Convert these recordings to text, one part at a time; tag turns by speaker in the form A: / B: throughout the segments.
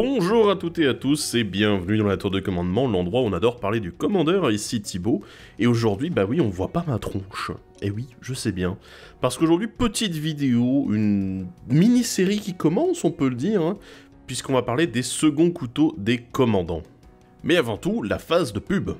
A: Bonjour à toutes et à tous et bienvenue dans la tour de commandement, l'endroit où on adore parler du commandeur, ici Thibaut. Et aujourd'hui, bah oui, on voit pas ma tronche. Et eh oui, je sais bien. Parce qu'aujourd'hui, petite vidéo, une mini-série qui commence, on peut le dire, hein, puisqu'on va parler des seconds couteaux des commandants. Mais avant tout, la phase de pub.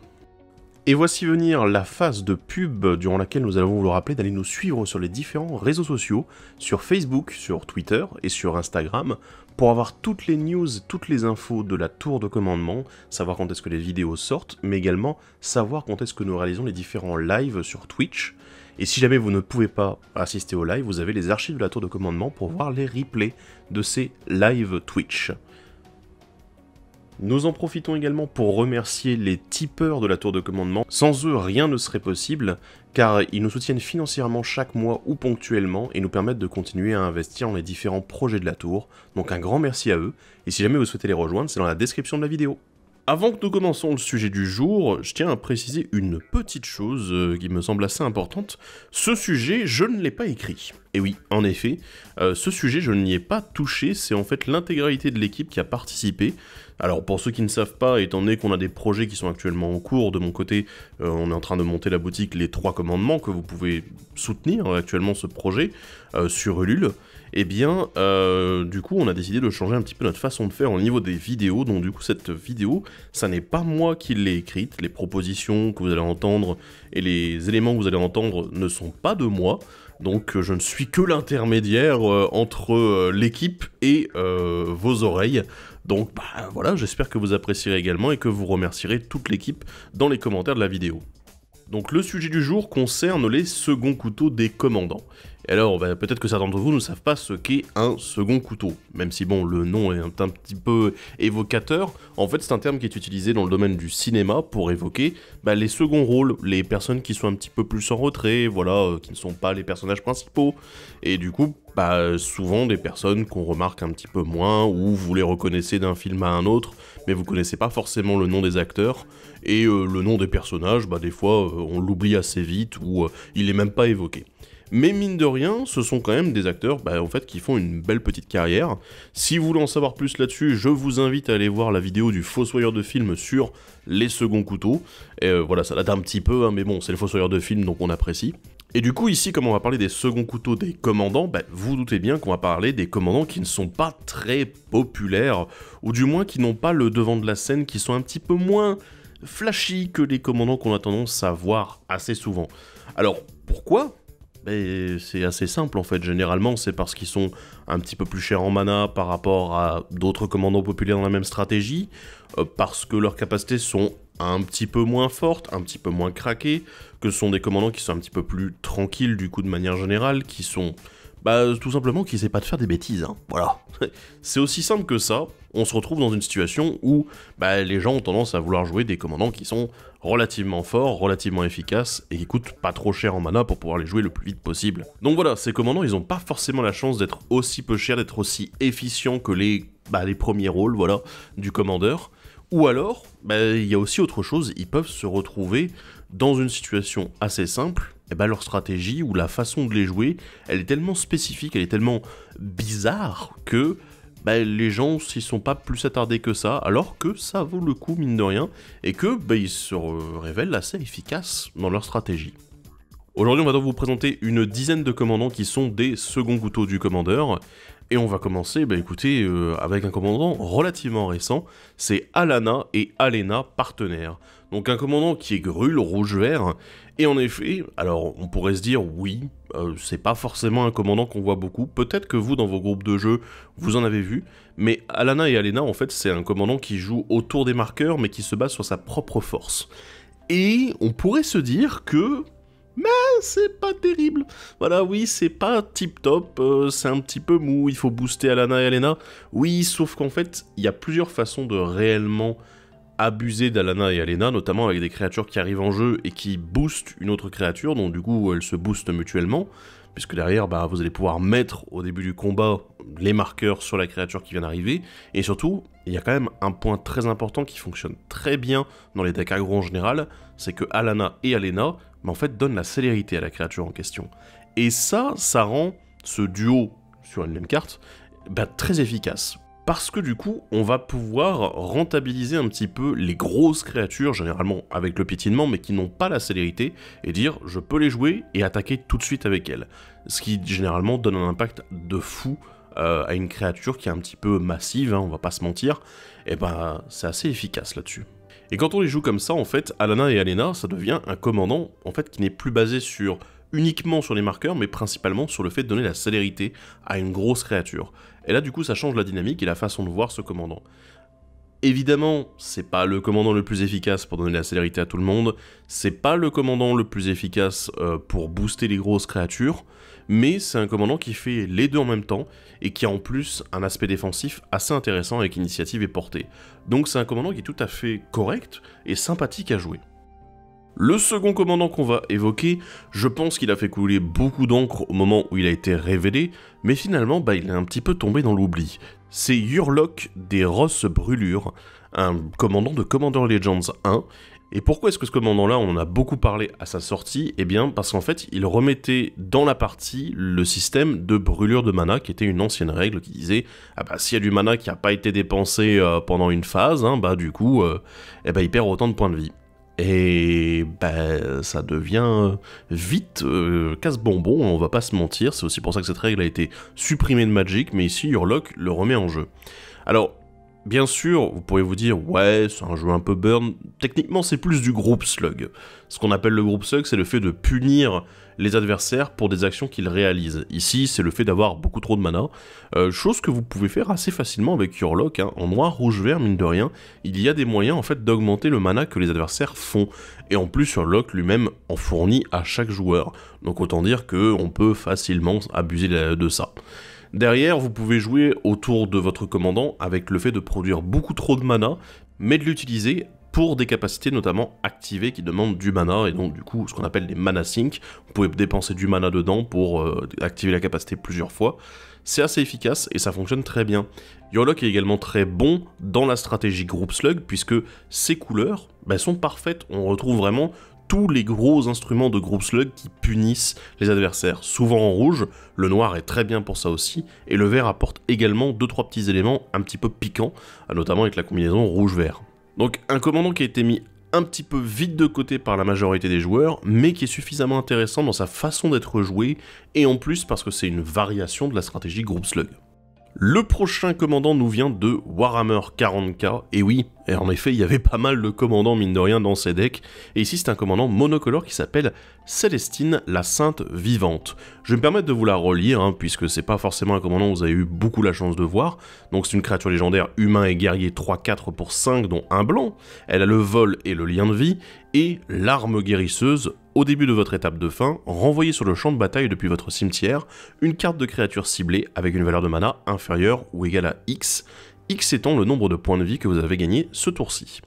A: Et voici venir la phase de pub durant laquelle nous allons vous le rappeler d'aller nous suivre sur les différents réseaux sociaux, sur Facebook, sur Twitter et sur Instagram pour avoir toutes les news, toutes les infos de la tour de commandement, savoir quand est-ce que les vidéos sortent, mais également savoir quand est-ce que nous réalisons les différents lives sur Twitch. Et si jamais vous ne pouvez pas assister au live, vous avez les archives de la tour de commandement pour voir les replays de ces lives Twitch. Nous en profitons également pour remercier les tipeurs de la tour de commandement. Sans eux, rien ne serait possible, car ils nous soutiennent financièrement chaque mois ou ponctuellement et nous permettent de continuer à investir dans les différents projets de la tour. Donc un grand merci à eux, et si jamais vous souhaitez les rejoindre, c'est dans la description de la vidéo. Avant que nous commençons le sujet du jour, je tiens à préciser une petite chose euh, qui me semble assez importante. Ce sujet, je ne l'ai pas écrit. Et oui, en effet, euh, ce sujet, je n'y ai pas touché, c'est en fait l'intégralité de l'équipe qui a participé. Alors pour ceux qui ne savent pas, étant donné qu'on a des projets qui sont actuellement en cours, de mon côté, euh, on est en train de monter la boutique Les Trois Commandements, que vous pouvez soutenir actuellement ce projet sur Ulule eh bien, euh, du coup, on a décidé de changer un petit peu notre façon de faire au niveau des vidéos. Donc, du coup, cette vidéo, ça n'est pas moi qui l'ai écrite. Les propositions que vous allez entendre et les éléments que vous allez entendre ne sont pas de moi. Donc, euh, je ne suis que l'intermédiaire euh, entre l'équipe et vos oreilles. Donc, bah, voilà, j'espère que vous apprécierez également et que vous remercierez toute l'équipe dans les commentaires de la vidéo. Donc le sujet du jour concerne les seconds couteaux des commandants. Et alors, ben, peut-être que certains d'entre vous ne savent pas ce qu'est un second couteau. Même si, bon, le nom est un, petit peu évocateur, en fait, c'est un terme qui est utilisé dans le domaine du cinéma pour évoquer ben, les seconds rôles, les personnes qui sont un petit peu plus en retrait, voilà, euh, qui ne sont pas les personnages principaux. Et du coup, bah, souvent des personnes qu'on remarque un petit peu moins, ou vous les reconnaissez d'un film à un autre, mais vous connaissez pas forcément le nom des acteurs, et euh, le nom des personnages, bah, des fois, euh, on l'oublie assez vite, ou il est même pas évoqué. Mais mine de rien, ce sont quand même des acteurs bah, en fait, qui font une belle petite carrière. Si vous voulez en savoir plus là-dessus, je vous invite à aller voir la vidéo du Fossoyeur de film sur les seconds couteaux. Et euh, voilà, ça date un petit peu, hein, mais bon, c'est le Fossoyeur de film, donc on apprécie. Et du coup, ici, comme on va parler des seconds couteaux des commandants, bah, vous doutez bien qu'on va parler des commandants qui ne sont pas très populaires, ou du moins qui n'ont pas le devant de la scène, qui sont un petit peu moins flashy que les commandants qu'on a tendance à voir assez souvent. Alors, pourquoi c'est assez simple en fait. Généralement, c'est parce qu'ils sont un petit peu plus chers en mana par rapport à d'autres commandants populaires dans la même stratégie, euh, parce que leurs capacités sont un petit peu moins fortes, un petit peu moins craquées, que ce sont des commandants qui sont un petit peu plus tranquilles du coup de manière générale, qui sont bah, tout simplement qui essaient pas de faire des bêtises. Hein. Voilà. c'est aussi simple que ça. On se retrouve dans une situation où bah, les gens ont tendance à vouloir jouer des commandants qui sont relativement fort, relativement efficace et qui coûtent pas trop cher en mana pour pouvoir les jouer le plus vite possible. Donc voilà, ces commandants, ils n'ont pas forcément la chance d'être aussi peu chers, d'être aussi efficients que les, bah, les premiers rôles voilà, du commandeur. Ou alors, bah, il y a aussi autre chose, ils peuvent se retrouver dans une situation assez simple, et bah, leur stratégie ou la façon de les jouer, elle est tellement spécifique, elle est tellement bizarre que bah, les gens s'y sont pas plus attardés que ça, alors que ça vaut le coup, mine de rien, et que bah, ils se révèlent assez efficaces dans leur stratégie. Aujourd'hui, on va donc vous présenter une dizaine de commandants qui sont des seconds couteaux du commandeur. Et on va commencer, bah écoutez, euh, avec un commandant relativement récent, c'est Alana et Alena partenaires. Donc un commandant qui est grul, rouge-vert, et en effet, alors on pourrait se dire oui, euh, c'est pas forcément un commandant qu'on voit beaucoup, peut-être que vous dans vos groupes de jeu, vous en avez vu, mais Alana et Alena en fait c'est un commandant qui joue autour des marqueurs mais qui se base sur sa propre force. Et on pourrait se dire que mais c'est pas terrible. Voilà, oui, c'est pas tip top, euh, c'est un petit peu mou, il faut booster Alana et Alena. Oui, sauf qu'en fait, il y a plusieurs façons de réellement abuser d'Alana et Alena, notamment avec des créatures qui arrivent en jeu et qui boostent une autre créature, donc du coup elles se boostent mutuellement, puisque derrière bah, vous allez pouvoir mettre au début du combat les marqueurs sur la créature qui vient d'arriver, et surtout il y a quand même un point très important qui fonctionne très bien dans les decks aggro en général, c'est que Alana et Alena, mais en fait donne la célérité à la créature en question. Et ça, ça rend ce duo sur une même carte bah, très efficace. Parce que du coup, on va pouvoir rentabiliser un petit peu les grosses créatures, généralement avec le piétinement, mais qui n'ont pas la célérité, et dire je peux les jouer et attaquer tout de suite avec elles. Ce qui généralement donne un impact de fou euh, à une créature qui est un petit peu massive, hein, on va pas se mentir. Et eh ben, c'est assez efficace là-dessus. Et quand on les joue comme ça, en fait, Alana et Alena, ça devient un commandant, en fait, qui n'est plus basé sur uniquement sur les marqueurs, mais principalement sur le fait de donner la célérité à une grosse créature. Et là, du coup, ça change la dynamique et la façon de voir ce commandant. Évidemment, c'est pas le commandant le plus efficace pour donner la célérité à tout le monde, c'est pas le commandant le plus efficace euh, pour booster les grosses créatures, mais c'est un commandant qui fait les deux en même temps et qui a en plus un aspect défensif assez intéressant avec initiative et portée. Donc c'est un commandant qui est tout à fait correct et sympathique à jouer. Le second commandant qu'on va évoquer, je pense qu'il a fait couler beaucoup d'encre au moment où il a été révélé, mais finalement bah, il est un petit peu tombé dans l'oubli. C'est Yurlock des Ross Brûlures, un commandant de Commander Legends 1, et pourquoi est-ce que ce commandant-là, on en a beaucoup parlé à sa sortie Eh bien, parce qu'en fait, il remettait dans la partie le système de brûlure de mana, qui était une ancienne règle qui disait ah bah s'il y a du mana qui n'a pas été dépensé euh, pendant une phase, hein, bah du coup, euh, eh ben, il perd autant de points de vie. Et ben, ça devient euh, vite euh, casse-bonbon, on va pas se mentir, c'est aussi pour ça que cette règle a été supprimée de Magic, mais ici Urlock le remet en jeu. Alors, Bien sûr, vous pourriez vous dire, ouais, c'est un jeu un peu burn. Techniquement, c'est plus du groupe slug. Ce qu'on appelle le groupe slug, c'est le fait de punir les adversaires pour des actions qu'ils réalisent. Ici, c'est le fait d'avoir beaucoup trop de mana, euh, chose que vous pouvez faire assez facilement avec Your Lock, hein. en noir, rouge, vert, mine de rien, il y a des moyens en fait d'augmenter le mana que les adversaires font, et en plus Your Lock lui-même en fournit à chaque joueur, donc autant dire qu'on peut facilement abuser de ça. Derrière, vous pouvez jouer autour de votre commandant avec le fait de produire beaucoup trop de mana, mais de l'utiliser pour des capacités notamment activées qui demandent du mana, et donc du coup ce qu'on appelle des mana sync, vous pouvez dépenser du mana dedans pour euh, activer la capacité plusieurs fois. C'est assez efficace et ça fonctionne très bien. Yorlock est également très bon dans la stratégie Group Slug puisque ses couleurs ben, sont parfaites. On retrouve vraiment tous les gros instruments de groupe slug qui punissent les adversaires, souvent en rouge, le noir est très bien pour ça aussi, et le vert apporte également 2-3 petits éléments un petit peu piquants, notamment avec la combinaison rouge-vert. Donc un commandant qui a été mis un petit peu vite de côté par la majorité des joueurs, mais qui est suffisamment intéressant dans sa façon d'être joué, et en plus parce que c'est une variation de la stratégie groupe slug. Le prochain commandant nous vient de Warhammer 40k, et oui, et en effet, il y avait pas mal de commandants, mine de rien, dans ces decks. Et ici, c'est un commandant monocolore qui s'appelle Célestine, la Sainte Vivante. Je vais me permettre de vous la relire, hein, puisque c'est pas forcément un commandant que vous avez eu beaucoup la chance de voir. Donc, c'est une créature légendaire humain et guerrier 3-4 pour 5, dont un blanc. Elle a le vol et le lien de vie, et l'arme guérisseuse au début de votre étape de fin, renvoyez sur le champ de bataille depuis votre cimetière une carte de créature ciblée avec une valeur de mana inférieure ou égale à X X étant le nombre de points de vie que vous avez gagné ce tour-ci.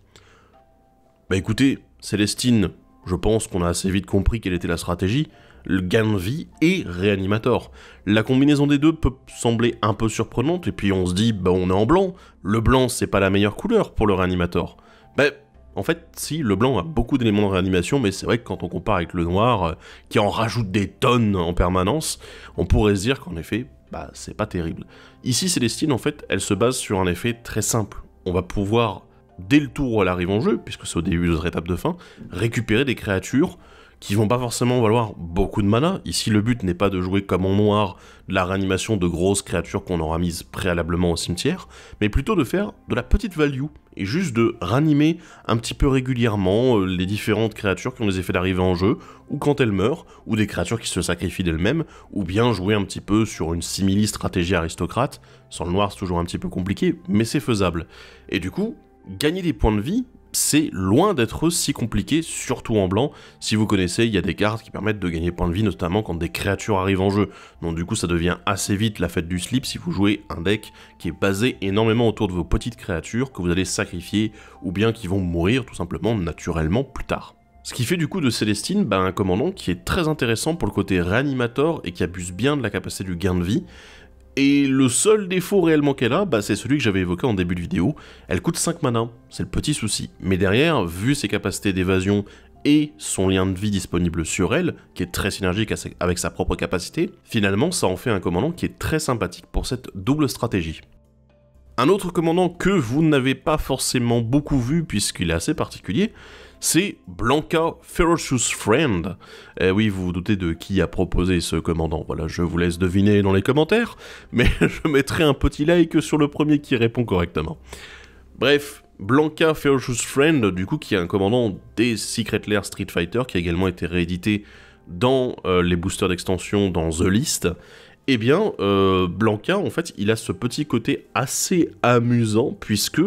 A: Bah écoutez, Célestine, je pense qu'on a assez vite compris quelle était la stratégie, le gain de vie et réanimator. La combinaison des deux peut sembler un peu surprenante, et puis on se dit, bah on est en blanc, le blanc c'est pas la meilleure couleur pour le réanimator. Bah en fait, si, le blanc a beaucoup d'éléments de réanimation, mais c'est vrai que quand on compare avec le noir, euh, qui en rajoute des tonnes en permanence, on pourrait se dire qu'en effet, bah c'est pas terrible. Ici, Célestine, en fait, elle se base sur un effet très simple. On va pouvoir, dès le tour où elle arrive en jeu, puisque c'est au début de notre étape de fin, récupérer des créatures qui vont pas forcément valoir beaucoup de mana. Ici, le but n'est pas de jouer comme en noir la réanimation de grosses créatures qu'on aura mises préalablement au cimetière, mais plutôt de faire de la petite value et juste de ranimer un petit peu régulièrement euh, les différentes créatures qui ont des effets d'arrivée en jeu, ou quand elles meurent, ou des créatures qui se sacrifient d'elles-mêmes, ou bien jouer un petit peu sur une simili stratégie aristocrate. Sans le noir, c'est toujours un petit peu compliqué, mais c'est faisable. Et du coup, gagner des points de vie, c'est loin d'être si compliqué, surtout en blanc. Si vous connaissez, il y a des cartes qui permettent de gagner points de vie, notamment quand des créatures arrivent en jeu. Donc du coup, ça devient assez vite la fête du slip si vous jouez un deck qui est basé énormément autour de vos petites créatures que vous allez sacrifier ou bien qui vont mourir tout simplement naturellement plus tard. Ce qui fait du coup de Célestine bah, un commandant qui est très intéressant pour le côté réanimateur et qui abuse bien de la capacité du gain de vie, et le seul défaut réellement qu'elle a, bah, c'est celui que j'avais évoqué en début de vidéo. Elle coûte 5 mana, c'est le petit souci. Mais derrière, vu ses capacités d'évasion et son lien de vie disponible sur elle, qui est très synergique avec sa propre capacité, finalement ça en fait un commandant qui est très sympathique pour cette double stratégie. Un autre commandant que vous n'avez pas forcément beaucoup vu puisqu'il est assez particulier, c'est Blanca Ferocious Friend. Eh oui, vous vous doutez de qui a proposé ce commandant. Voilà, je vous laisse deviner dans les commentaires, mais je mettrai un petit like sur le premier qui répond correctement. Bref, Blanca Ferocious Friend, du coup, qui est un commandant des Secret Lair Street Fighter, qui a également été réédité dans euh, les boosters d'extension dans The List, eh bien, euh, Blanca, en fait, il a ce petit côté assez amusant, puisque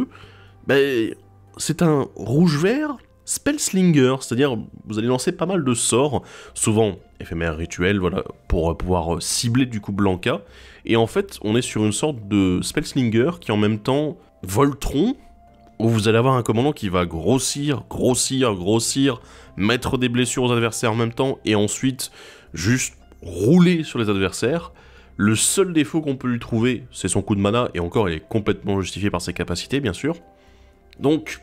A: ben, c'est un rouge-vert Spellslinger, c'est-à-dire vous allez lancer pas mal de sorts, souvent éphémères rituels, voilà, pour euh, pouvoir euh, cibler du coup Blanca. Et en fait, on est sur une sorte de Spellslinger qui en même temps Voltron, où vous allez avoir un commandant qui va grossir, grossir, grossir, mettre des blessures aux adversaires en même temps, et ensuite juste rouler sur les adversaires. Le seul défaut qu'on peut lui trouver, c'est son coup de mana, et encore, il est complètement justifié par ses capacités, bien sûr. Donc,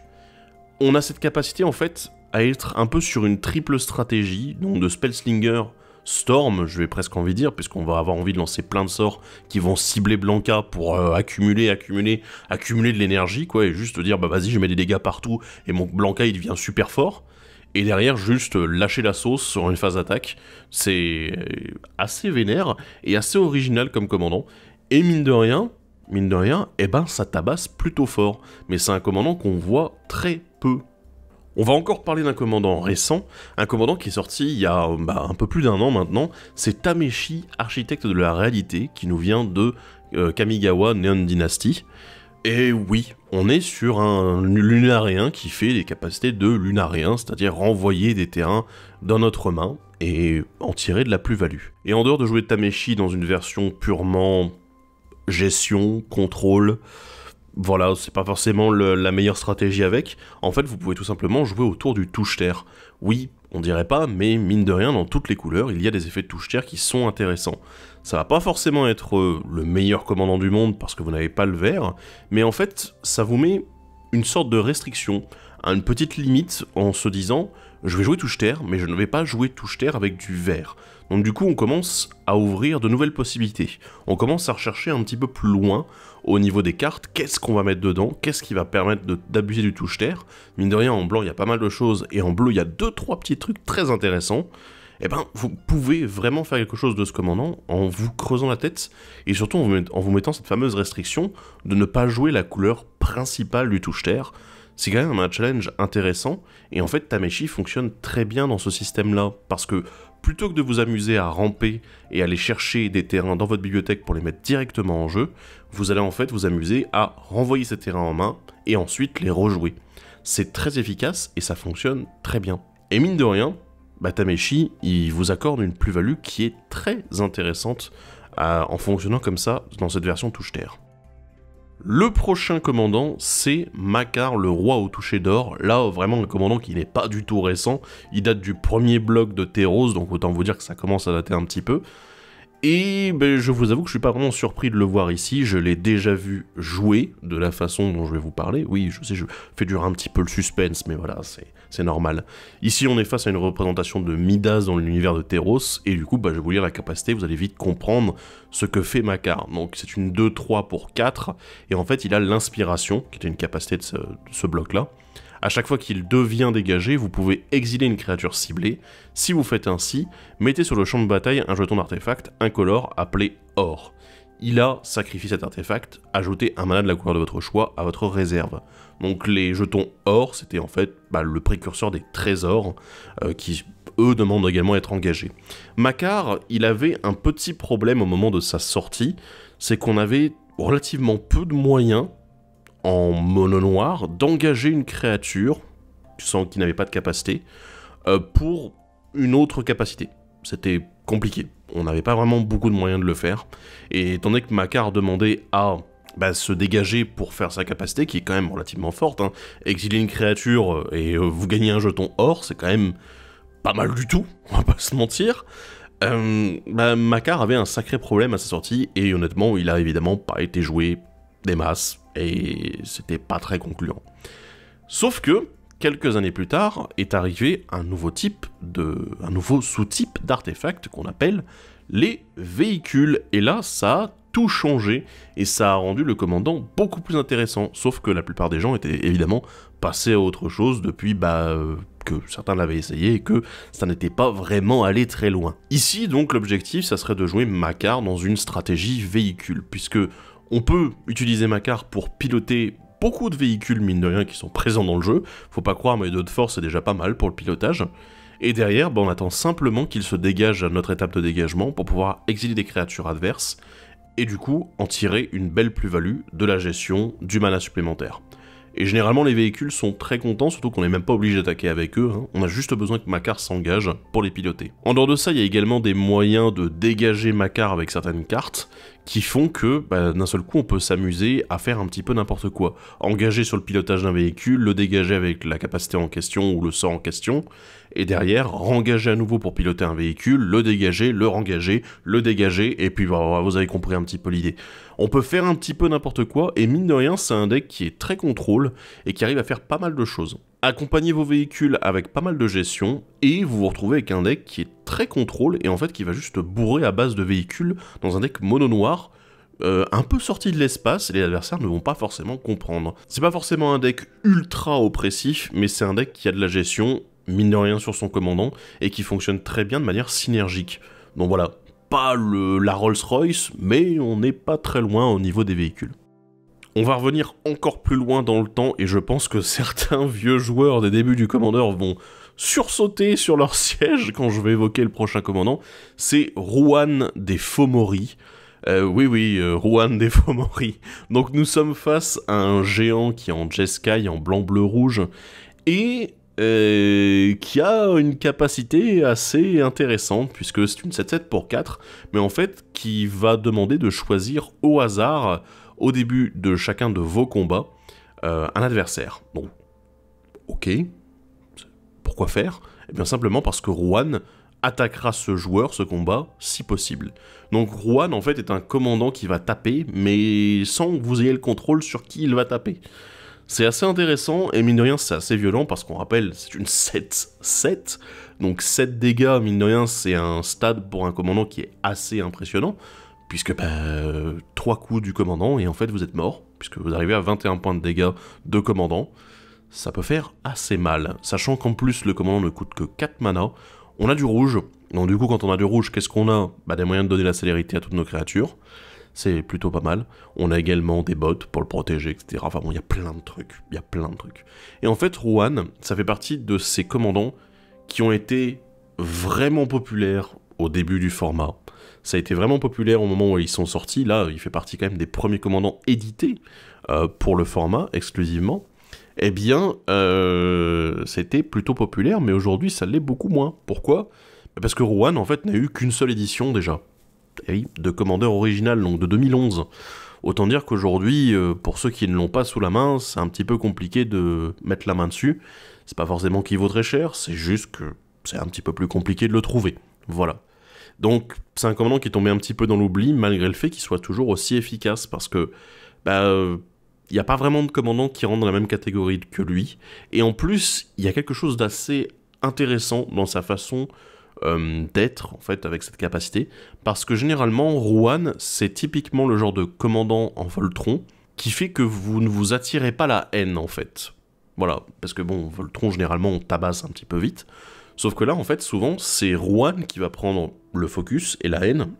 A: on a cette capacité en fait à être un peu sur une triple stratégie, donc de Spellslinger, Storm, je vais presque envie de dire, puisqu'on va avoir envie de lancer plein de sorts qui vont cibler Blanca pour euh, accumuler, accumuler, accumuler de l'énergie, quoi, et juste dire, bah vas-y, je mets des dégâts partout, et mon Blanca, il devient super fort. Et derrière, juste lâcher la sauce sur une phase d'attaque, c'est assez vénère et assez original comme commandant. Et mine de rien, mine de rien, et eh ben ça tabasse plutôt fort. Mais c'est un commandant qu'on voit très on va encore parler d'un commandant récent, un commandant qui est sorti il y a bah, un peu plus d'un an maintenant, c'est Tameshi, architecte de la réalité, qui nous vient de euh, Kamigawa Neon Dynasty. Et oui, on est sur un lunaréen qui fait les capacités de Lunarien, c'est-à-dire renvoyer des terrains dans notre main et en tirer de la plus-value. Et en dehors de jouer Tameshi dans une version purement gestion, contrôle, voilà, c'est pas forcément la meilleure stratégie avec. En fait, vous pouvez tout simplement jouer autour du touche-terre. Oui, on dirait pas, mais mine de rien, dans toutes les couleurs, il y a des effets de touche-terre qui sont intéressants. Ça va pas forcément être euh, le meilleur commandant du monde parce que vous n'avez pas le vert, mais en fait, ça vous met une sorte de restriction, une petite limite en se disant je vais jouer touche-terre, mais je ne vais pas jouer touche-terre avec du vert. Donc du coup, on commence à ouvrir de nouvelles possibilités. On commence à rechercher un petit peu plus loin au niveau des cartes, qu'est-ce qu'on va mettre dedans, qu'est-ce qui va permettre d'abuser du touche-terre. Mine de rien, en blanc, il y a pas mal de choses, et en bleu, il y a deux, trois petits trucs très intéressants. Eh ben, vous pouvez vraiment faire quelque chose de ce commandant en vous creusant la tête, et surtout en vous mettant cette fameuse restriction de ne pas jouer la couleur principale du touche-terre. C'est quand même un challenge intéressant, et en fait Tameshi fonctionne très bien dans ce système-là, parce que plutôt que de vous amuser à ramper et aller chercher des terrains dans votre bibliothèque pour les mettre directement en jeu, vous allez en fait vous amuser à renvoyer ces terrains en main et ensuite les rejouer. C'est très efficace et ça fonctionne très bien. Et mine de rien, Batameshi, il vous accorde une plus-value qui est très intéressante euh, en fonctionnant comme ça dans cette version touche-terre. Le prochain commandant, c'est Makar, le roi au toucher d'or. Là, vraiment, un commandant qui n'est pas du tout récent. Il date du premier bloc de Thérose, donc autant vous dire que ça commence à dater un petit peu. Et ben, je vous avoue que je suis pas vraiment surpris de le voir ici, je l'ai déjà vu jouer de la façon dont je vais vous parler. Oui, je sais, je fais durer un petit peu le suspense, mais voilà, c'est normal. Ici, on est face à une représentation de Midas dans l'univers de Teros, et du coup, bah, je vais vous lire la capacité, vous allez vite comprendre ce que fait Makar. Donc c'est une 2-3 pour 4, et en fait, il a l'inspiration, qui est une capacité de ce bloc-là. À chaque fois qu'il devient dégagé, vous pouvez exiler une créature ciblée. Si vous faites ainsi, mettez sur le champ de bataille un jeton d'artefact incolore appelé or. Il a sacrifié cet artefact, ajoutez un mana de la couleur de votre choix à votre réserve. Donc les jetons or, c'était en fait bah, le précurseur des trésors euh, qui eux demandent également d'être être engagés. Macar, il avait un petit problème au moment de sa sortie, c'est qu'on avait relativement peu de moyens en mono noir d'engager une créature sans qui n'avait pas de capacité euh, pour une autre capacité. C'était compliqué. On n'avait pas vraiment beaucoup de moyens de le faire. Et étant donné que Makar demandait à bah, se dégager pour faire sa capacité, qui est quand même relativement forte, hein, exiler une créature euh, et euh, vous gagnez un jeton or, c'est quand même pas mal du tout, on va pas se mentir. Euh, bah, Makar avait un sacré problème à sa sortie, et honnêtement, il a évidemment pas été joué des masses, et c'était pas très concluant. Sauf que, quelques années plus tard, est arrivé un nouveau type de. un nouveau sous-type d'artefacts qu'on appelle les véhicules, et là ça a tout changé, et ça a rendu le commandant beaucoup plus intéressant, sauf que la plupart des gens étaient évidemment passés à autre chose depuis bah, euh, que certains l'avaient essayé et que ça n'était pas vraiment allé très loin. Ici donc l'objectif ça serait de jouer Macar dans une stratégie véhicule, puisque on peut utiliser carte pour piloter beaucoup de véhicules, mine de rien, qui sont présents dans le jeu. Faut pas croire, mais d'autres forces force, c'est déjà pas mal pour le pilotage. Et derrière, ben, on attend simplement qu'il se dégage à notre étape de dégagement pour pouvoir exiler des créatures adverses et du coup en tirer une belle plus-value de la gestion du mana supplémentaire. Et généralement, les véhicules sont très contents, surtout qu'on n'est même pas obligé d'attaquer avec eux, hein. on a juste besoin que Macar s'engage pour les piloter. En dehors de ça, il y a également des moyens de dégager Macar avec certaines cartes, qui font que bah, d'un seul coup on peut s'amuser à faire un petit peu n'importe quoi. Engager sur le pilotage d'un véhicule, le dégager avec la capacité en question ou le sort en question, et derrière, rengager à nouveau pour piloter un véhicule, le dégager, le rengager, le dégager, et puis voilà, bah, bah, vous avez compris un petit peu l'idée. On peut faire un petit peu n'importe quoi, et mine de rien, c'est un deck qui est très contrôle, et qui arrive à faire pas mal de choses. Accompagnez vos véhicules avec pas mal de gestion, et vous vous retrouvez avec un deck qui est très contrôle, et en fait qui va juste bourrer à base de véhicules dans un deck mono noir, euh, un peu sorti de l'espace et les adversaires ne vont pas forcément comprendre. C'est pas forcément un deck ultra oppressif, mais c'est un deck qui a de la gestion mine de rien sur son commandant, et qui fonctionne très bien de manière synergique. Donc voilà, pas la Rolls-Royce, mais on n'est pas très loin au niveau des véhicules. On va revenir encore plus loin dans le temps, et je pense que certains vieux joueurs des débuts du Commandeur vont sursauter sur leur siège quand je vais évoquer le prochain commandant, c'est Rouen des Fomori. Euh, oui, oui, euh, des Fomori. Donc nous sommes face à un géant qui est en Jeskai, en blanc-bleu-rouge, et euh, qui a une capacité assez intéressante, puisque c'est une 7-7 pour 4, mais en fait qui va demander de choisir au hasard, au début de chacun de vos combats, euh, un adversaire. Donc, ok, pourquoi faire Eh bien simplement parce que Rouen attaquera ce joueur, ce combat, si possible. Donc Rouen en fait est un commandant qui va taper, mais sans que vous ayez le contrôle sur qui il va taper. C'est assez intéressant et mine de rien c'est assez violent parce qu'on rappelle c'est une 7-7, donc 7 dégâts mine de rien c'est un stade pour un commandant qui est assez impressionnant puisque bah, 3 coups du commandant et en fait vous êtes mort puisque vous arrivez à 21 points de dégâts de commandant, ça peut faire assez mal, sachant qu'en plus le commandant ne coûte que 4 mana, on a du rouge, donc du coup quand on a du rouge qu'est-ce qu'on a Bah des moyens de donner la célérité à toutes nos créatures c'est plutôt pas mal. On a également des bottes pour le protéger, etc. Enfin bon, il y a plein de trucs, il y a plein de trucs. Et en fait, Rouen, ça fait partie de ces commandants qui ont été vraiment populaires au début du format. Ça a été vraiment populaire au moment où ils sont sortis. Là, il fait partie quand même des premiers commandants édités euh, pour le format exclusivement. Eh bien, euh, c'était plutôt populaire, mais aujourd'hui, ça l'est beaucoup moins. Pourquoi Parce que Rouen, en fait, n'a eu qu'une seule édition déjà. Eh de commandeur original, donc de 2011. Autant dire qu'aujourd'hui, euh, pour ceux qui ne l'ont pas sous la main, c'est un petit peu compliqué de mettre la main dessus. C'est pas forcément qu'il vaut très cher, c'est juste que c'est un petit peu plus compliqué de le trouver. Voilà. Donc c'est un commandant qui est tombé un petit peu dans l'oubli, malgré le fait qu'il soit toujours aussi efficace, parce que bah, il n'y a pas vraiment de commandant qui rentre dans la même catégorie que lui. Et en plus, il y a quelque chose d'assez intéressant dans sa façon euh, d'être en fait avec cette capacité, parce que généralement Rouen c'est typiquement le genre de commandant en Voltron qui fait que vous ne vous attirez pas la haine en fait. Voilà, parce que bon, Voltron généralement on tabasse un petit peu vite, sauf que là en fait souvent c'est Rouen qui va prendre le focus et la haine,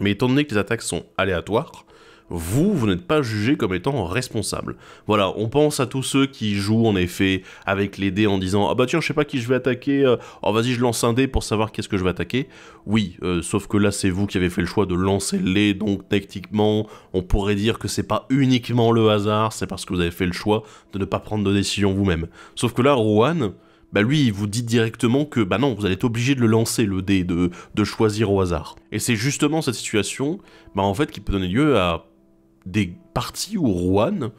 A: mais étant donné que les attaques sont aléatoires, vous, vous n'êtes pas jugé comme étant responsable. Voilà, on pense à tous ceux qui jouent en effet avec les dés en disant ah bah tiens je sais pas qui je vais attaquer, euh, oh vas-y je lance un dé pour savoir qu'est-ce que je vais attaquer. Oui, euh, sauf que là c'est vous qui avez fait le choix de lancer le dé, donc techniquement on pourrait dire que c'est pas uniquement le hasard, c'est parce que vous avez fait le choix de ne pas prendre de décision vous-même. Sauf que là Rowan, bah lui, il vous dit directement que bah non, vous allez être obligé de le lancer le dé, de, de choisir au hasard. Et c'est justement cette situation, bah en fait, qui peut donner lieu à des parties où Rouen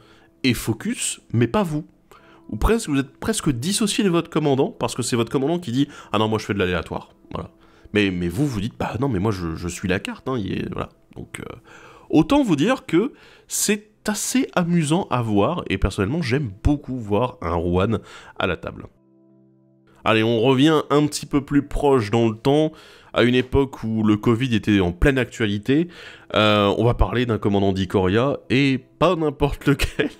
A: est focus, mais pas vous. Ou presque, vous êtes presque dissocié de votre commandant, parce que c'est votre commandant qui dit Ah non, moi je fais de l'aléatoire. Voilà. Mais, mais vous, vous dites Bah non, mais moi je, suis la carte. Hein, est... voilà. Donc, euh, autant vous dire que c'est assez amusant à voir, et personnellement, j'aime beaucoup voir un Rouen à la table. Allez, on revient un petit peu plus proche dans le temps à une époque où le Covid était en pleine actualité, euh, on va parler d'un commandant d'Icoria et pas n'importe lequel.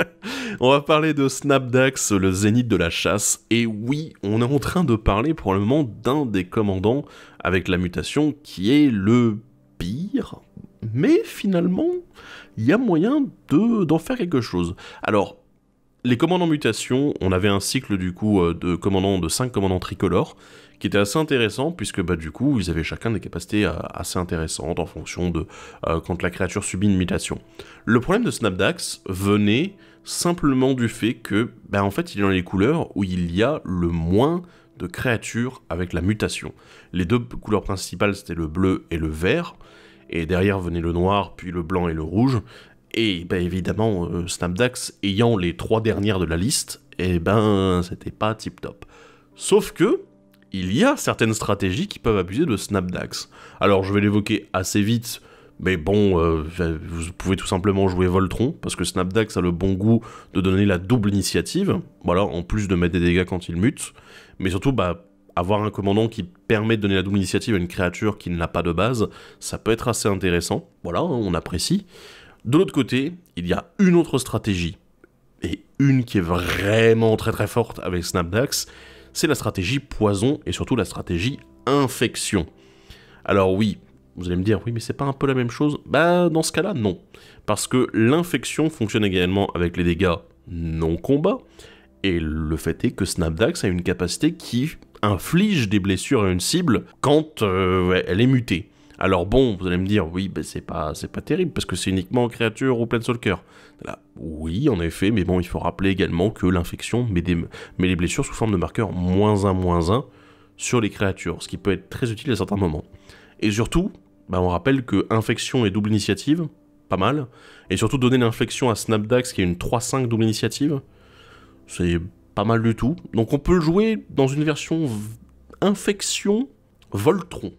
A: on va parler de Snapdax, le zénith de la chasse, et oui, on est en train de parler pour le moment d'un des commandants avec la mutation qui est le pire, mais finalement, il y a moyen d'en faire quelque chose. Alors, les commandants mutation, on avait un cycle du coup euh, de commandants, de 5 commandants tricolores, qui était assez intéressant, puisque bah, du coup, ils avaient chacun des capacités euh, assez intéressantes en fonction de euh, quand la créature subit une mutation. Le problème de Snapdax venait simplement du fait que, bah, en fait, il est a les couleurs où il y a le moins de créatures avec la mutation. Les deux couleurs principales, c'était le bleu et le vert, et derrière venait le noir, puis le blanc et le rouge, et bah, évidemment, euh, Snapdax ayant les trois dernières de la liste, et eh ben c'était pas tip top. Sauf que, il y a certaines stratégies qui peuvent abuser de Snapdax. Alors je vais l'évoquer assez vite, mais bon, euh, vous pouvez tout simplement jouer Voltron, parce que Snapdax a le bon goût de donner la double initiative, voilà, en plus de mettre des dégâts quand il mute, mais surtout, bah, avoir un commandant qui permet de donner la double initiative à une créature qui ne l'a pas de base, ça peut être assez intéressant, voilà, hein, on apprécie. De l'autre côté, il y a une autre stratégie, et une qui est vraiment très très forte avec Snapdax, c'est la stratégie poison et surtout la stratégie infection. Alors oui, vous allez me dire, oui, mais c'est pas un peu la même chose Bah, dans ce cas-là, non. Parce que l'infection fonctionne également avec les dégâts non combat, et le fait est que Snapdax a une capacité qui inflige des blessures à une cible quand euh, elle est mutée. Alors bon, vous allez me dire, oui, ben, c'est pas, c'est pas terrible parce que c'est uniquement créature ou sol cœur. oui, en effet, mais bon, il faut rappeler également que l'infection met, les blessures sous forme de marqueurs, moins 1, moins 1 sur les créatures, ce qui peut être très utile à certains moments. Et surtout, ben, on rappelle que infection et double initiative, pas mal. Et surtout donner l'infection à Snapdax qui est une 3-5 double initiative, c'est pas mal du tout. Donc on peut le jouer dans une version infection Voltron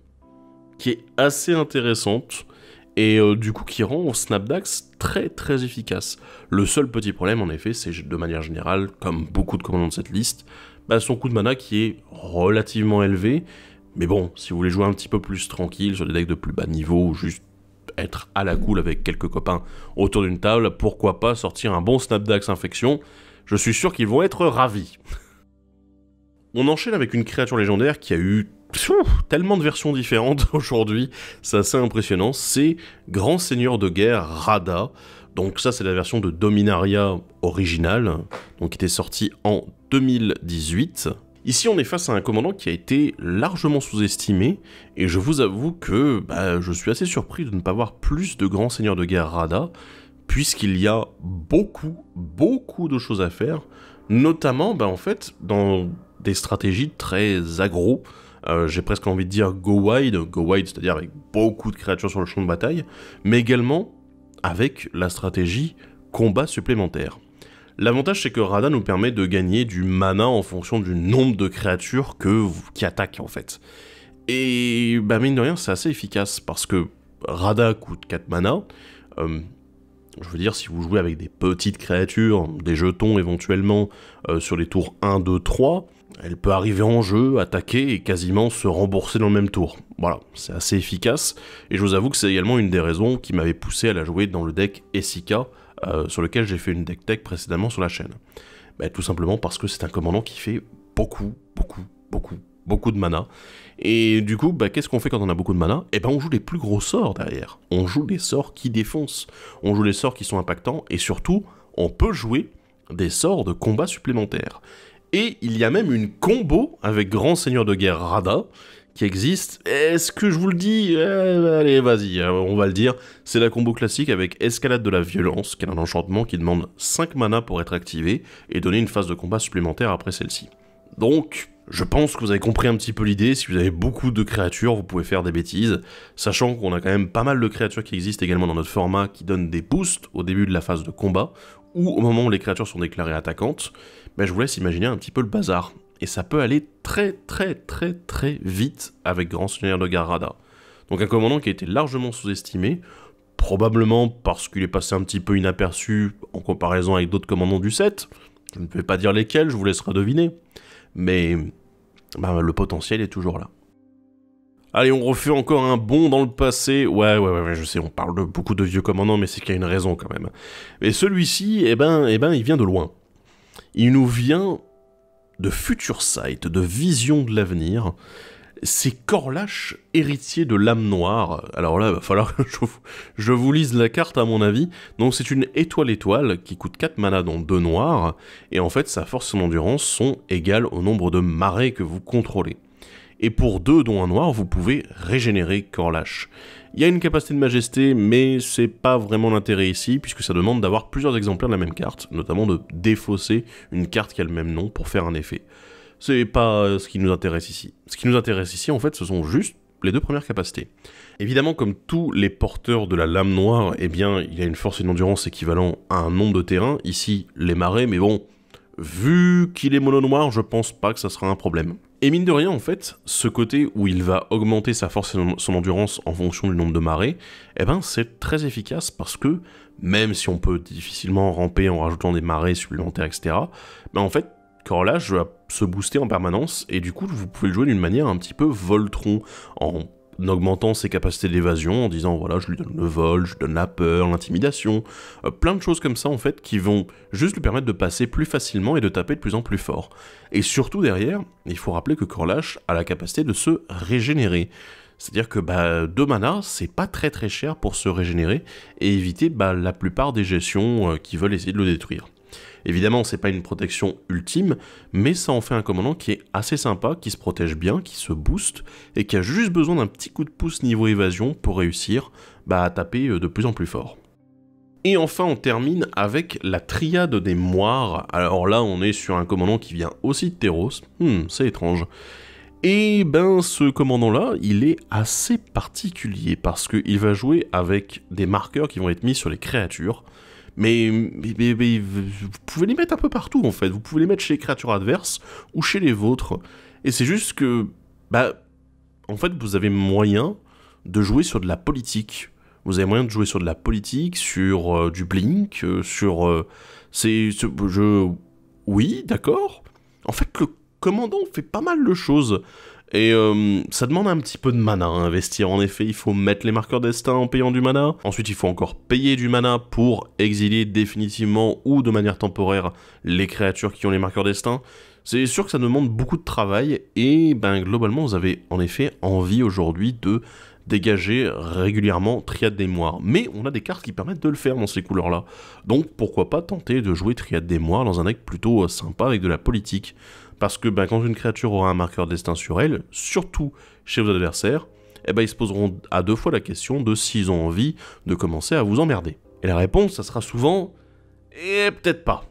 A: qui est assez intéressante et euh, du coup qui rend Snapdax très très efficace. Le seul petit problème en effet, c'est de manière générale, comme beaucoup de commandants de cette liste, bah, son coût de mana qui est relativement élevé. Mais bon, si vous voulez jouer un petit peu plus tranquille sur des decks de plus bas niveau ou juste être à la cool avec quelques copains autour d'une table, pourquoi pas sortir un bon Snapdax Infection Je suis sûr qu'ils vont être ravis. on enchaîne avec une créature légendaire qui a eu tellement de versions différentes aujourd'hui, c'est assez impressionnant, c'est Grand Seigneur de Guerre Rada. Donc ça c'est la version de Dominaria originale, donc qui était sortie en 2018. Ici on est face à un commandant qui a été largement sous-estimé, et je vous avoue que bah, je suis assez surpris de ne pas voir plus de Grand Seigneur de Guerre Rada, puisqu'il y a beaucoup, beaucoup de choses à faire, notamment bah, en fait dans des stratégies très agro. Euh, j'ai presque envie de dire go wide, go wide, c'est-à-dire avec beaucoup de créatures sur le champ de bataille, mais également avec la stratégie combat supplémentaire. L'avantage c'est que Rada nous permet de gagner du mana en fonction du nombre de créatures que, qui attaquent en fait. Et bah mine de rien c'est assez efficace parce que Rada coûte 4 mana. Euh, je veux dire, si vous jouez avec des petites créatures, des jetons éventuellement, euh, sur les tours 1, 2, 3, elle peut arriver en jeu, attaquer et quasiment se rembourser dans le même tour. Voilà, c'est assez efficace, et je vous avoue que c'est également une des raisons qui m'avait poussé à la jouer dans le deck Essika, euh, sur lequel j'ai fait une deck tech précédemment sur la chaîne. Ben, tout simplement parce que c'est un commandant qui fait beaucoup, beaucoup, beaucoup, beaucoup de mana. Et du coup, ben, qu'est-ce qu'on fait quand on a beaucoup de mana Eh ben, on joue les plus gros sorts derrière. On joue les sorts qui défoncent. On joue les sorts qui sont impactants. Et surtout, on peut jouer des sorts de combat supplémentaires. Et il y a même une combo avec Grand Seigneur de Guerre Rada qui existe. Est-ce que je vous le dis euh, Allez, vas-y, euh, on va le dire. C'est la combo classique avec Escalade de la Violence, qui est un enchantement qui demande 5 mana pour être activé et donner une phase de combat supplémentaire après celle-ci. Donc, je pense que vous avez compris un petit peu l'idée, si vous avez beaucoup de créatures, vous pouvez faire des bêtises, sachant qu'on a quand même pas mal de créatures qui existent également dans notre format qui donnent des boosts au début de la phase de combat, ou au moment où les créatures sont déclarées attaquantes, ben, je vous laisse imaginer un petit peu le bazar. Et ça peut aller très très très très vite avec Grand Seigneur de Garada. Donc un commandant qui a été largement sous-estimé, probablement parce qu'il est passé un petit peu inaperçu en comparaison avec d'autres commandants du 7. Je ne vais pas dire lesquels, je vous laisserai deviner. Mais ben, le potentiel est toujours là. Allez, on refait encore un bond dans le passé. Ouais, ouais, ouais, je sais, on parle de beaucoup de vieux commandants, mais c'est qu'il y a une raison quand même. Mais celui-ci, eh ben, eh ben, il vient de loin il nous vient de Future Sight, de Vision de l'avenir, c'est Corlache, héritier de l'âme noire. Alors là, il va falloir que je vous, lise la carte à mon avis. Donc c'est une étoile-étoile qui coûte 4 manas dans 2 noirs, et en fait sa force et son endurance sont égales au nombre de marées que vous contrôlez. Et pour 2 dont un noir, vous pouvez régénérer Corlache. Il y a une capacité de majesté, mais c'est pas vraiment l'intérêt ici, puisque ça demande d'avoir plusieurs exemplaires de la même carte, notamment de défausser une carte qui a le même nom pour faire un effet. C'est pas euh, ce qui nous intéresse ici. Ce qui nous intéresse ici, en fait, ce sont juste les deux premières capacités. Évidemment, comme tous les porteurs de la lame noire, eh bien, il a une force et une endurance équivalent à un nombre de terrain, ici les marais, mais bon, vu qu'il est mono noir, je pense pas que ça sera un problème. Et mine de rien, en fait, ce côté où il va augmenter sa force et son endurance en fonction du nombre de marées, eh ben, c'est très efficace parce que, même si on peut difficilement ramper en rajoutant des marées supplémentaires, etc., Mais ben, en fait, je va se booster en permanence, et du coup, vous pouvez le jouer d'une manière un petit peu Voltron, en en augmentant ses capacités d'évasion, en disant voilà, je lui donne le vol, je lui donne la peur, l'intimidation, euh, plein de choses comme ça en fait qui vont juste lui permettre de passer plus facilement et de taper de plus en plus fort. Et surtout derrière, il faut rappeler que Corlash a la capacité de se régénérer. C'est-à-dire que bah, deux c'est pas très très cher pour se régénérer et éviter bah, la plupart des gestions euh, qui veulent essayer de le détruire. Évidemment, c'est pas une protection ultime, mais ça en fait un commandant qui est assez sympa, qui se protège bien, qui se booste, et qui a juste besoin d'un petit coup de pouce niveau évasion pour réussir bah, à taper euh, de plus en plus fort. Et enfin, on termine avec la triade des moires. Alors là, on est sur un commandant qui vient aussi de Terros. Hmm, c'est étrange. Et ben, ce commandant-là, il est assez particulier parce qu'il va jouer avec des marqueurs qui vont être mis sur les créatures. Mais, vous pouvez les mettre un peu partout en fait. Vous pouvez les mettre chez les créatures adverses ou chez les vôtres. Et c'est juste que, bah, en fait, vous avez moyen de jouer sur de la politique. Vous avez moyen de jouer sur de la politique, sur euh, du blink, euh, sur. Euh, c'est. je... Oui, d'accord. En fait, le commandant fait pas mal de choses. Et euh, ça demande un petit peu de mana à investir. En effet, il faut mettre les marqueurs destin en payant du mana. Ensuite, il faut encore payer du mana pour exiler définitivement ou de manière temporaire les créatures qui ont les marqueurs destin. C'est sûr que ça demande beaucoup de travail et ben globalement, vous avez en effet envie aujourd'hui de dégager régulièrement Triade des Moires. Mais on a des cartes qui permettent de le faire dans ces couleurs-là. Donc pourquoi pas tenter de jouer Triade des Moires dans un deck plutôt euh, sympa avec de la politique Parce que ben, quand une créature aura un marqueur destin sur elle, surtout chez vos adversaires, eh ben, ils se poseront à deux fois la question de s'ils ont envie de commencer à vous emmerder. Et la réponse, ça sera souvent et eh, peut-être pas.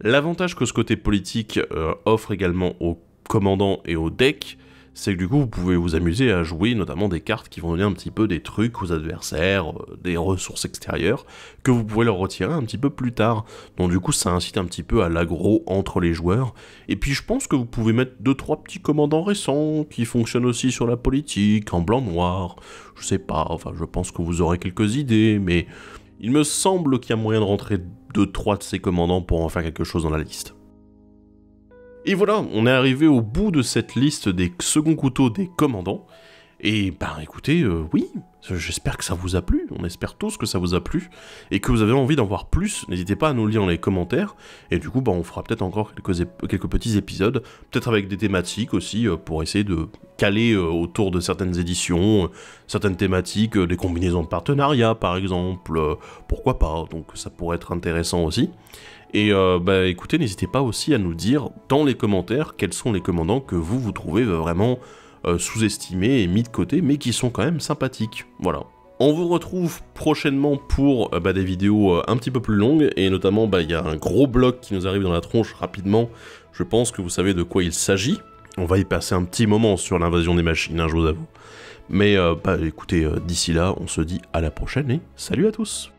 A: L'avantage que ce côté politique euh, offre également aux commandants et aux decks, c'est que du coup vous pouvez vous amuser à jouer notamment des cartes qui vont donner un petit peu des trucs aux adversaires, euh, des ressources extérieures, que vous pouvez leur retirer un petit peu plus tard. Donc du coup ça incite un petit peu à l'aggro entre les joueurs. Et puis je pense que vous pouvez mettre 2-3 petits commandants récents qui fonctionnent aussi sur la politique, en blanc-noir, je sais pas, enfin je pense que vous aurez quelques idées, mais il me semble qu'il y a moyen de rentrer 2-3 de ces commandants pour en faire quelque chose dans la liste. Et voilà, on est arrivé au bout de cette liste des seconds couteaux des commandants. Et ben, écoutez, euh, oui, j'espère que ça vous a plu, on espère tous que ça vous a plu, et que vous avez envie d'en voir plus, n'hésitez pas à nous le dire dans les commentaires, et du coup bah, on fera peut-être encore quelques, quelques, petits épisodes, peut-être avec des thématiques aussi, euh, pour essayer de caler euh, autour de certaines éditions, certaines thématiques, des combinaisons de partenariats par exemple, pourquoi pas, donc ça pourrait être intéressant aussi. Et euh, bah écoutez, n'hésitez pas aussi à nous dire dans les commentaires quels sont les commandants que vous vous trouvez euh, vraiment euh, sous-estimés et mis de côté, mais qui sont quand même sympathiques. Voilà. On vous retrouve prochainement pour bah, des vidéos un petit peu plus longues, et notamment bah, il y a un gros bloc qui nous arrive dans la tronche rapidement, je pense que vous savez de quoi il s'agit. On va y passer un petit moment sur l'invasion des machines, hein, je vous avoue. Mais bah, écoutez, d'ici là, on se dit à la prochaine et salut à tous